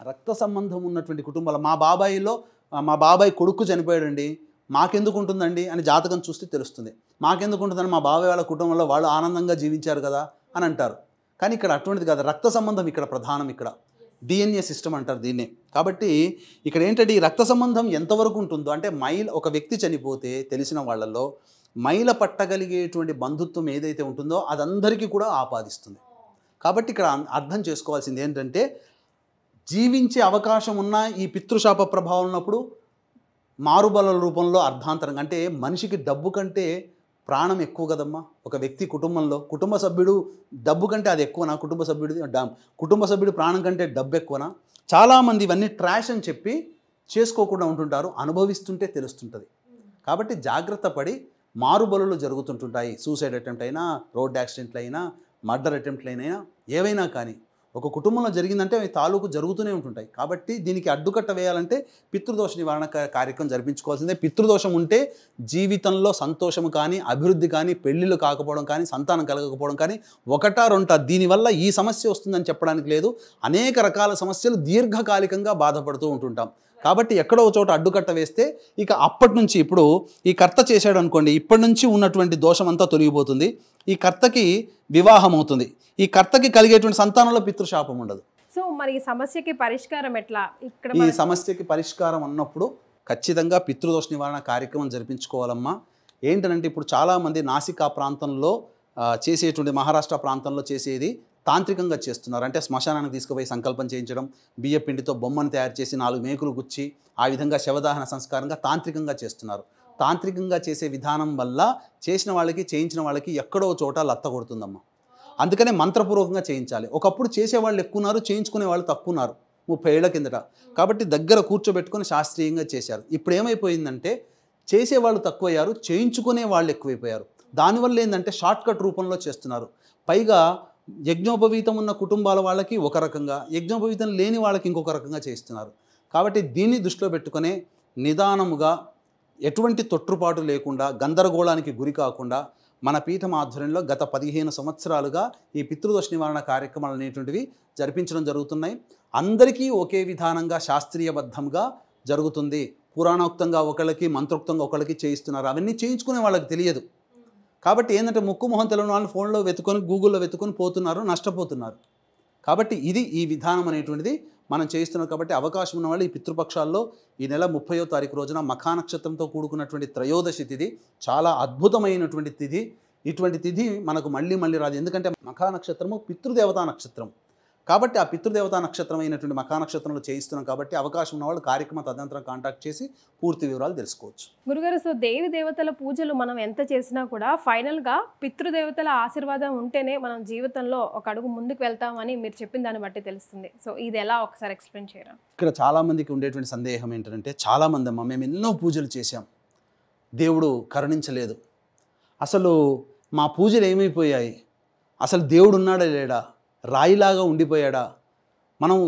రక్త సంబంధం ఉన్నటువంటి కుటుంబాలు మా బాబాయిలో మా బాబాయ్ కొడుకు చనిపోయాడండి మాకెందుకు ఉంటుందండి అని జాతకం చూస్తే తెలుస్తుంది మాకెందుకు ఉంటుందని మా బాబాయ్ వాళ్ళ కుటుంబంలో వాళ్ళు ఆనందంగా జీవించారు కదా అని అంటారు కానీ ఇక్కడ అటువంటిది కాదు రక్త సంబంధం ఇక్కడ ప్రధానం ఇక్కడ డిఎన్ఏ సిస్టమ్ అంటారు దీన్నే కాబట్టి ఇక్కడ ఏంటంటే ఈ రక్త సంబంధం ఎంతవరకు ఉంటుందో అంటే మైల్ ఒక వ్యక్తి చనిపోతే తెలిసిన వాళ్ళల్లో మైల పట్టగలిగేటువంటి బంధుత్వం ఏదైతే ఉంటుందో అదందరికీ కూడా ఆపాదిస్తుంది కాబట్టి ఇక్కడ అర్థం చేసుకోవాల్సింది ఏంటంటే జీవించే అవకాశం ఉన్న ఈ పితృశాప ప్రభావం ఉన్నప్పుడు మారుబల రూపంలో అర్థాంతరం అంటే మనిషికి డబ్బు కంటే ప్రాణం ఎక్కువ కదమ్మా ఒక వ్యక్తి కుటుంబంలో కుటుంబ సభ్యుడు డబ్బు కంటే అది ఎక్కువనా కుటుంబ సభ్యుడు కుటుంబ సభ్యుడు ప్రాణం కంటే డబ్బు ఎక్కువనా చాలామంది ఇవన్నీ ట్రాష్ అని చెప్పి చేసుకోకుండా ఉంటుంటారు అనుభవిస్తుంటే తెలుస్తుంటుంది కాబట్టి జాగ్రత్త పడి మారుబలులు జరుగుతుంటుంటాయి సూసైడ్ అటెంప్ట్ అయినా రోడ్ యాక్సిడెంట్లు అయినా మర్డర్ అటెంప్ట్లైనా ఏవైనా కానీ ఒక కుటుంబంలో జరిగిందంటే అవి తాలూకు జరుగుతూనే ఉంటుంటాయి కాబట్టి దీనికి అడ్డుకట్ట వేయాలంటే పితృదోష నివారణ కార్యక్రమం జరిపించుకోవాల్సిందే పితృదోషం ఉంటే జీవితంలో సంతోషం కానీ అభివృద్ధి కానీ పెళ్ళిళ్ళు కాకపోవడం కానీ సంతానం కలగకపోవడం కానీ ఒకటా రొంట దీనివల్ల ఈ సమస్య వస్తుందని చెప్పడానికి లేదు అనేక రకాల సమస్యలు దీర్ఘకాలికంగా బాధపడుతూ ఉంటుంటాం కాబట్టి ఎక్కడో ఒక చోట అడ్డుకట్ట వేస్తే ఇక అప్పటి నుంచి ఇప్పుడు ఈ కర్త చేశాడు అనుకోండి ఇప్పటి నుంచి ఉన్నటువంటి దోషం అంతా తొలగిపోతుంది ఈ కర్తకి వివాహం అవుతుంది ఈ కర్తకి కలిగేటువంటి సంతానంలో పితృశాపం ఉండదు సో మరి ఈ సమస్యకి పరిష్కారం ఎట్లా ఇక్కడ ఈ సమస్యకి పరిష్కారం అన్నప్పుడు ఖచ్చితంగా పితృదోష నివారణ కార్యక్రమం జరిపించుకోవాలమ్మా ఏంటంటే ఇప్పుడు చాలామంది నాసికా ప్రాంతంలో చేసేటువంటి మహారాష్ట్ర ప్రాంతంలో చేసేది తాంత్రికంగా చేస్తున్నారు అంటే శ్మశానానికి తీసుకుపోయి సంకల్పం చేయించడం బియ్య పిండితో బొమ్మను తయారు చేసి నాలుగు మేకులు గుచ్చి ఆ విధంగా శవదాహన సంస్కారంగా తాంత్రికంగా చేస్తున్నారు తాంత్రికంగా చేసే విధానం వల్ల చేసిన వాళ్ళకి చేయించిన వాళ్ళకి ఎక్కడో చోట లత్త కొడుతుందమ్మా అందుకనే మంత్రపూర్వకంగా చేయించాలి ఒకప్పుడు చేసేవాళ్ళు ఉన్నారు చేయించుకునే వాళ్ళు తక్కువ ఉన్నారు ముప్పై ఏళ్ల కిందట కాబట్టి దగ్గర కూర్చోబెట్టుకుని శాస్త్రీయంగా చేశారు ఇప్పుడు ఏమైపోయిందంటే చేసేవాళ్ళు తక్కువయ్యారు చేయించుకునే వాళ్ళు ఎక్కువైపోయారు దానివల్ల ఏంటంటే షార్ట్కట్ రూపంలో చేస్తున్నారు పైగా యజ్ఞోపవీతం ఉన్న కుటుంబాల వాళ్ళకి ఒక రకంగా యజ్ఞోపవీతం లేని వాళ్ళకి ఇంకొక రకంగా చేస్తున్నారు కాబట్టి దీన్ని దృష్టిలో పెట్టుకునే నిదానముగా ఎటువంటి తొట్టుపాటు లేకుండా గందరగోళానికి గురి కాకుండా మన పీఠం ఆధ్వర్యంలో గత పదిహేను సంవత్సరాలుగా ఈ పితృదోష నివారణ కార్యక్రమాలు అనేటువంటివి జరిపించడం జరుగుతున్నాయి అందరికీ ఒకే విధానంగా శాస్త్రీయబద్ధంగా జరుగుతుంది పురాణోక్తంగా ఒకళ్ళకి మంత్రోక్తంగా ఒకళ్ళకి చేయిస్తున్నారు అవన్నీ చేయించుకునే వాళ్ళకి తెలియదు కాబట్టి ఏంటంటే ముక్కు మొహం తెలియని వాళ్ళు ఫోన్లో వెతుకొని గూగుల్లో వెతుకొని పోతున్నారు నష్టపోతున్నారు కాబట్టి ఇది ఈ విధానం అనేటువంటిది మనం చేయిస్తున్నాం కాబట్టి అవకాశం ఉన్న వాళ్ళు ఈ పితృపక్షాల్లో ఈ నెల ముప్పయో తారీఖు రోజున మఖానక్షత్రంతో కూడుకున్నటువంటి త్రయోదశి తిథి చాలా అద్భుతమైనటువంటి తిథి ఇటువంటి తిథి మనకు మళ్ళీ మళ్ళీ రాదు ఎందుకంటే మఖానక్షత్రము పితృదేవతా నక్షత్రం కాబట్టి ఆ పితృదేవతా నక్షత్రం అయినటువంటి మకా నక్షత్రంలో చేయిస్తున్నాం కాబట్టి అవకాశం ఉన్న వాళ్ళు కార్యక్రమ తదనంతరం కాంటాక్ట్ చేసి పూర్తి వివరాలు తెలుసుకోవచ్చు గురుగారు సో దేవి దేవతల పూజలు మనం ఎంత చేసినా కూడా ఫైనల్గా పితృదేవతల ఆశీర్వాదం ఉంటేనే మనం జీవితంలో ఒక అడుగు ముందుకు వెళ్తామని మీరు చెప్పిన దాన్ని బట్టి తెలుస్తుంది సో ఇది ఎలా ఒకసారి ఎక్స్ప్లెయిన్ చేయరా ఇక్కడ చాలామందికి ఉండేటువంటి సందేహం ఏంటంటే చాలామంది అమ్మ మేము ఎన్నో పూజలు చేశాం దేవుడు కరుణించలేదు అసలు మా పూజలు ఏమైపోయాయి అసలు దేవుడు ఉన్నాడా లేడా రాయిలాగా ఉండిపోయాడా మనం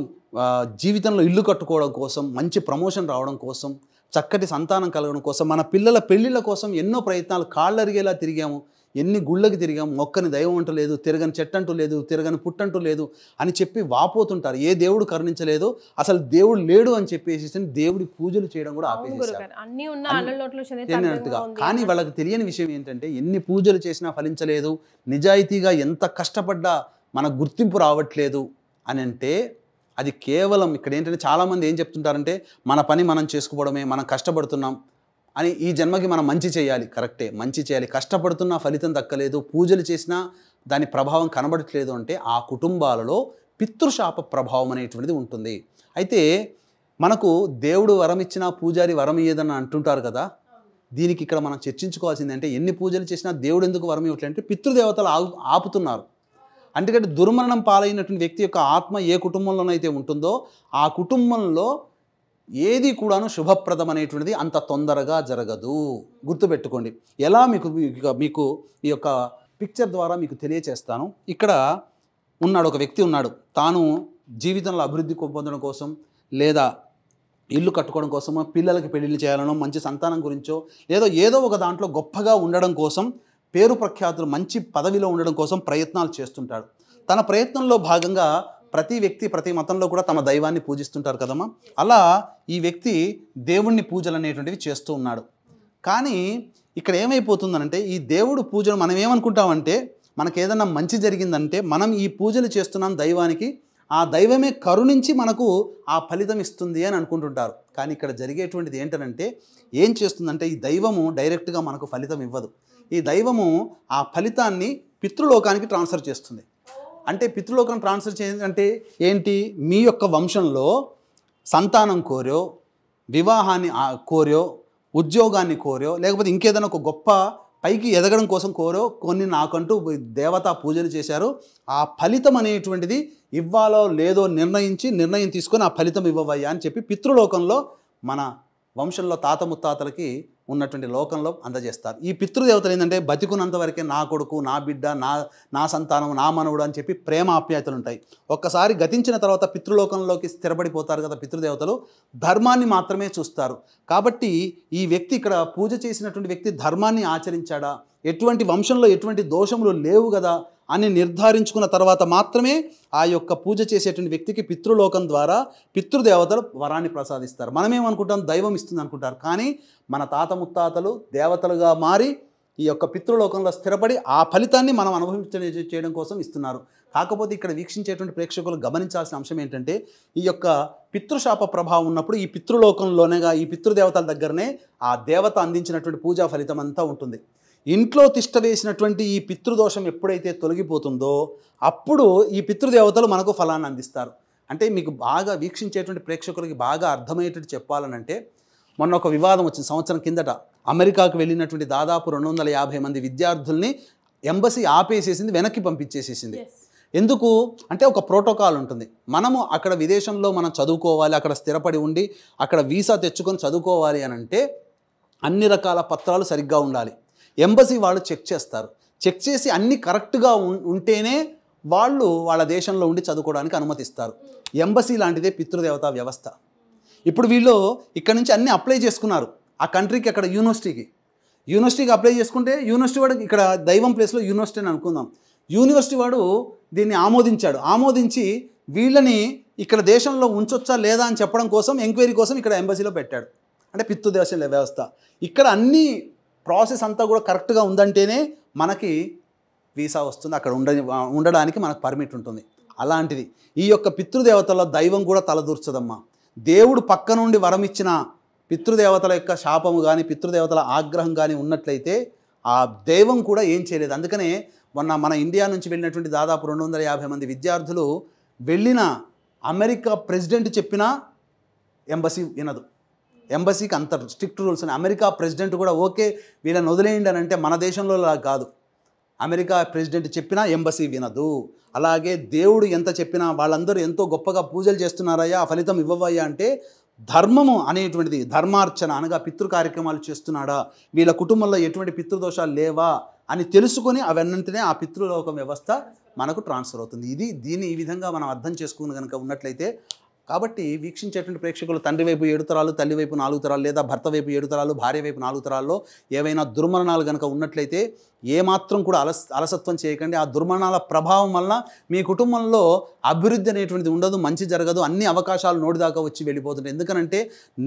జీవితంలో ఇల్లు కట్టుకోవడం కోసం మంచి ప్రమోషన్ రావడం కోసం చక్కటి సంతానం కలగడం కోసం మన పిల్లల పెళ్ళిళ్ళ కోసం ఎన్నో ప్రయత్నాలు కాళ్ళరిగేలా తిరిగాము ఎన్ని గుళ్ళకి తిరిగాము మొక్కని దైవం అంటూ లేదు తిరగని చెట్టంటూ లేదు తిరగని పుట్టంటూ లేదు అని చెప్పి వాపోతుంటారు ఏ దేవుడు కరుణించలేదు అసలు దేవుడు లేడు అని చెప్పేసి దేవుడి పూజలు చేయడం కూడా ఆపేసేసారుగా కానీ వాళ్ళకి తెలియని విషయం ఏంటంటే ఎన్ని పూజలు చేసినా ఫలించలేదు నిజాయితీగా ఎంత కష్టపడ్డా మన గుర్తింపు రావట్లేదు అని అంటే అది కేవలం ఇక్కడ ఏంటంటే చాలామంది ఏం చెప్తుంటారంటే మన పని మనం చేసుకోవడమే మనం కష్టపడుతున్నాం అని ఈ జన్మకి మనం మంచి చేయాలి కరెక్టే మంచి చేయాలి కష్టపడుతున్నా ఫలితం దక్కలేదు పూజలు చేసినా దాని ప్రభావం కనబడట్లేదు అంటే ఆ కుటుంబాలలో పితృశాప ప్రభావం అనేటువంటిది ఉంటుంది అయితే మనకు దేవుడు వరం ఇచ్చినా పూజారి వరం ఇయ్యదని అంటుంటారు కదా దీనికి ఇక్కడ మనం చర్చించుకోవాల్సిందంటే ఎన్ని పూజలు చేసినా దేవుడు ఎందుకు వరం ఇవ్వట్లేదు అంటే పితృదేవతలు ఆపుతున్నారు అందుకంటే దుర్మరణం పాలైనటువంటి వ్యక్తి యొక్క ఆత్మ ఏ కుటుంబంలోనైతే ఉంటుందో ఆ కుటుంబంలో ఏది కూడాను శుభప్రదం అనేటువంటిది అంత తొందరగా జరగదు గుర్తుపెట్టుకోండి ఎలా మీకు మీకు ఈ యొక్క పిక్చర్ ద్వారా మీకు తెలియచేస్తాను ఇక్కడ ఉన్నాడు ఒక వ్యక్తి ఉన్నాడు తాను జీవితంలో అభివృద్ధి పొందడం కోసం లేదా ఇల్లు కట్టుకోవడం కోసమో పిల్లలకి పెళ్ళిళ్ళు చేయాలనో మంచి సంతానం గురించో లేదో ఏదో ఒక దాంట్లో గొప్పగా ఉండడం కోసం పేరు ప్రఖ్యాతులు మంచి పదవిలో ఉండడం కోసం ప్రయత్నాలు చేస్తుంటాడు తన ప్రయత్నంలో భాగంగా ప్రతి వ్యక్తి ప్రతి మతంలో కూడా తమ దైవాన్ని పూజిస్తుంటారు కదమ్మా అలా ఈ వ్యక్తి దేవుణ్ణి పూజలు అనేటువంటివి చేస్తూ ఉన్నాడు కానీ ఇక్కడ ఏమైపోతుందనంటే ఈ దేవుడు పూజలు మనం ఏమనుకుంటామంటే మనకు మంచి జరిగిందంటే మనం ఈ పూజలు చేస్తున్నాం దైవానికి ఆ దైవమే కరుణించి మనకు ఆ ఫలితం ఇస్తుంది అని అనుకుంటుంటారు కానీ ఇక్కడ జరిగేటువంటిది ఏంటనంటే ఏం చేస్తుందంటే ఈ దైవము డైరెక్ట్గా మనకు ఫలితం ఇవ్వదు ఈ దైవము ఆ ఫలితాన్ని పితృలోకానికి ట్రాన్స్ఫర్ చేస్తుంది అంటే పితృలోకం ట్రాన్స్ఫర్ చేయాలంటే అంటే ఏంటి మీ యొక్క వంశంలో సంతానం కోరో వివాహాన్ని కోరో ఉద్యోగాన్ని కోరో లేకపోతే ఇంకేదైనా ఒక గొప్ప పైకి ఎదగడం కోసం కోరో కొన్ని నాకంటూ దేవతా పూజలు చేశారు ఆ ఫలితం అనేటువంటిది ఇవ్వాలో లేదో నిర్ణయించి నిర్ణయం తీసుకొని ఆ ఫలితం ఇవ్వవయ్యా అని చెప్పి పితృలోకంలో మన వంశంలో తాత ముత్తాతలకి ఉన్నటువంటి లోకంలో అందజేస్తారు ఈ పితృదేవతలు ఏంటంటే బతికున్నంత వరకే నా కొడుకు నా బిడ్డ నా నా సంతానం నా మనవుడు అని చెప్పి ప్రేమ ఆప్యాయతలు ఉంటాయి ఒక్కసారి గతించిన తర్వాత పితృలోకంలోకి స్థిరపడిపోతారు కదా పితృదేవతలు ధర్మాన్ని మాత్రమే చూస్తారు కాబట్టి ఈ వ్యక్తి ఇక్కడ పూజ చేసినటువంటి వ్యక్తి ధర్మాన్ని ఆచరించాడా ఎటువంటి వంశంలో ఎటువంటి దోషములు లేవు కదా అని నిర్ధారించుకున్న తర్వాత మాత్రమే ఆ యొక్క పూజ చేసేటువంటి వ్యక్తికి పితృలోకం ద్వారా పితృదేవతలు వరాన్ని ప్రసాదిస్తారు మనమేమనుకుంటాం దైవం ఇస్తుంది అనుకుంటారు కానీ మన తాత ముత్తాతలు దేవతలుగా మారి ఈ యొక్క పితృలోకంలో స్థిరపడి ఆ ఫలితాన్ని మనం అనుభవించ చేయడం కోసం ఇస్తున్నారు కాకపోతే ఇక్కడ వీక్షించేటువంటి ప్రేక్షకులు గమనించాల్సిన అంశం ఏంటంటే ఈ యొక్క పితృశాప ప్రభావం ఉన్నప్పుడు ఈ పితృలోకంలోనేగా ఈ పితృదేవతల దగ్గరనే ఆ దేవత అందించినటువంటి పూజా ఫలితం అంతా ఉంటుంది ఇంట్లో తిష్ట వేసినటువంటి ఈ పితృదోషం ఎప్పుడైతే తొలగిపోతుందో అప్పుడు ఈ పితృదేవతలు మనకు ఫలాన్ని అందిస్తారు అంటే మీకు బాగా వీక్షించేటువంటి ప్రేక్షకులకి బాగా అర్థమయ్యేటట్టు చెప్పాలనంటే మొన్న ఒక వివాదం వచ్చింది సంవత్సరం కిందట అమెరికాకు వెళ్ళినటువంటి దాదాపు రెండు వందల యాభై మంది విద్యార్థుల్ని ఎంబసీ ఆపేసేసింది వెనక్కి పంపించేసేసింది ఎందుకు అంటే ఒక ప్రోటోకాల్ ఉంటుంది మనము అక్కడ విదేశంలో మనం చదువుకోవాలి అక్కడ స్థిరపడి ఉండి అక్కడ వీసా తెచ్చుకొని చదువుకోవాలి అని అంటే అన్ని రకాల పత్రాలు సరిగ్గా ఉండాలి ఎంబసీ వాళ్ళు చెక్ చేస్తారు చెక్ చేసి అన్ని కరెక్ట్గా ఉంటేనే వాళ్ళు వాళ్ళ దేశంలో ఉండి చదువుకోవడానికి అనుమతిస్తారు ఎంబసీ లాంటిదే పితృదేవత వ్యవస్థ ఇప్పుడు వీళ్ళు ఇక్కడ నుంచి అన్ని అప్లై చేసుకున్నారు ఆ కంట్రీకి అక్కడ యూనివర్సిటీకి యూనివర్సిటీకి అప్లై చేసుకుంటే యూనివర్సిటీ వాడికి ఇక్కడ దైవం ప్లేస్లో యూనివర్సిటీ అని అనుకుందాం యూనివర్సిటీ వాడు దీన్ని ఆమోదించాడు ఆమోదించి వీళ్ళని ఇక్కడ దేశంలో ఉంచొచ్చా లేదా అని చెప్పడం కోసం ఎంక్వైరీ కోసం ఇక్కడ ఎంబసీలో పెట్టాడు అంటే పిత్తు దేశం వ్యవస్థ ఇక్కడ అన్ని ప్రాసెస్ అంతా కూడా కరెక్ట్గా ఉందంటేనే మనకి వీసా వస్తుంది అక్కడ ఉండ ఉండడానికి మనకు పర్మిట్ ఉంటుంది అలాంటిది ఈ యొక్క పితృదేవతల దైవం కూడా తలదూర్చదమ్మా దేవుడు పక్క నుండి వరం ఇచ్చిన పితృదేవతల యొక్క శాపము కానీ పితృదేవతల ఆగ్రహం కానీ ఉన్నట్లయితే ఆ దైవం కూడా ఏం చేయలేదు అందుకనే మొన్న మన ఇండియా నుంచి వెళ్ళినటువంటి దాదాపు రెండు వందల యాభై మంది విద్యార్థులు వెళ్ళిన అమెరికా ప్రెసిడెంట్ చెప్పినా ఎంబసీ వినదు ఎంబసీకి అంత స్ట్రిక్ట్ రూల్స్ అని అమెరికా ప్రెసిడెంట్ కూడా ఓకే వీళ్ళని వదిలేయండి అని అంటే మన దేశంలో కాదు అమెరికా ప్రెసిడెంట్ చెప్పినా ఎంబసీ వినదు అలాగే దేవుడు ఎంత చెప్పినా వాళ్ళందరూ ఎంతో గొప్పగా పూజలు చేస్తున్నారయ్యా ఆ ఫలితం ఇవ్వవయ్యా అంటే ధర్మము అనేటువంటిది ధర్మార్చన అనగా పితృ కార్యక్రమాలు చేస్తున్నాడా వీళ్ళ కుటుంబంలో ఎటువంటి పితృదోషాలు లేవా అని తెలుసుకొని అవన్నంతనే ఆ పితృలోక వ్యవస్థ మనకు ట్రాన్స్ఫర్ అవుతుంది ఇది దీన్ని ఈ విధంగా మనం అర్థం చేసుకుని కనుక ఉన్నట్లయితే కాబట్టి వీక్షించేటువంటి ప్రేక్షకులు తండ్రి వైపు ఏడు తరాలు తల్లి వైపు నాలుగు తరాలు లేదా భర్త వైపు ఏడు తరాలు భార్య వైపు నాలుగు తరాల్లో ఏవైనా దుర్మరణాలు కనుక ఉన్నట్లయితే ఏమాత్రం కూడా అలస్ అలసత్వం చేయకండి ఆ దుర్మరణాల ప్రభావం వలన మీ కుటుంబంలో అభివృద్ధి అనేటువంటిది ఉండదు మంచి జరగదు అన్ని అవకాశాలు నోటిదాకా వచ్చి వెళ్ళిపోతుంటాయి ఎందుకనంటే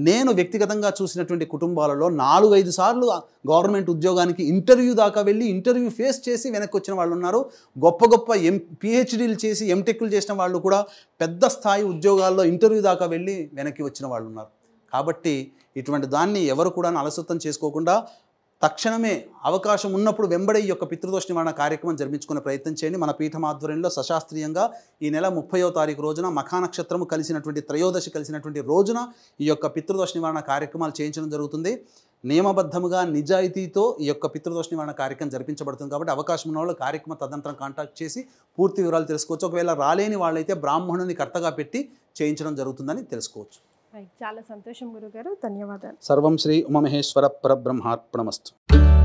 నేను వ్యక్తిగతంగా చూసినటువంటి కుటుంబాలలో నాలుగైదు సార్లు గవర్నమెంట్ ఉద్యోగానికి ఇంటర్వ్యూ దాకా వెళ్ళి ఇంటర్వ్యూ ఫేస్ చేసి వెనక్కి వచ్చిన వాళ్ళు ఉన్నారు గొప్ప గొప్ప ఎం పిహెచ్డీలు చేసి ఎంటెక్లు చేసిన వాళ్ళు కూడా పెద్ద స్థాయి ఉద్యోగాల్లో ఇంటర్వ్యూ దాకా వెళ్ళి వెనక్కి వచ్చిన వాళ్ళు ఉన్నారు కాబట్టి ఇటువంటి దాన్ని ఎవరు కూడా అలసత్వం చేసుకోకుండా తక్షణమే అవకాశం ఉన్నప్పుడు వెంబడి ఈ యొక్క పితృదోష నివారణ కార్యక్రమం జరిపించుకునే ప్రయత్నం చేయండి మన పీఠం ఆధ్వర్యంలో సశాస్త్రీయంగా ఈ నెల ముప్పయో తారీఖు రోజున మఖానక్షత్రము కలిసినటువంటి త్రయోదశి కలిసినటువంటి రోజున ఈ యొక్క పితృదోష నివారణ కార్యక్రమాలు చేయించడం జరుగుతుంది నియమబద్ధముగా నిజాయితీతో ఈ యొక్క పితృదోష నివారణ కార్యక్రమం జరిపించబడుతుంది కాబట్టి అవకాశం ఉన్న వాళ్ళు కార్యక్రమ తదంతరం కాంటాక్ట్ చేసి పూర్తి వివరాలు తెలుసుకోవచ్చు ఒకవేళ రాలేని వాళ్ళైతే బ్రాహ్మణుని కర్తగా పెట్టి చేయించడం జరుగుతుందని తెలుసుకోవచ్చు చాలా సంతోషం గురుగారు ధన్యవాదాలు సర్వం శ్రీ ఉమమహేశ్వర పరబ్రహ్మార్పణమస్తు